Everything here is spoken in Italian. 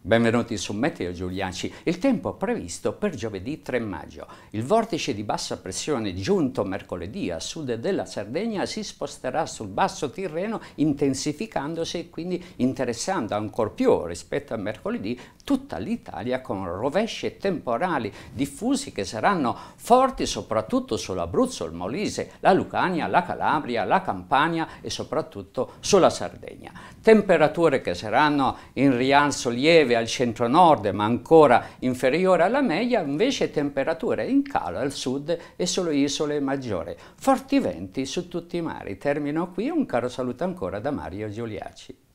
Benvenuti su Meteo Giulianci. Il tempo previsto per giovedì 3 maggio. Il vortice di bassa pressione giunto mercoledì a sud della Sardegna si sposterà sul basso Tirreno intensificandosi e quindi interessando ancor più rispetto a mercoledì tutta l'Italia con rovesci temporali diffusi che saranno forti soprattutto sull'Abruzzo, il Molise, la Lucania, la Calabria, la Campania e soprattutto sulla Sardegna. Temperature che saranno in rialzo lieve lieve al centro-nord ma ancora inferiore alla media, invece temperature in calo al sud e solo isole maggiore. Forti venti su tutti i mari. Termino qui, un caro saluto ancora da Mario Giuliaci.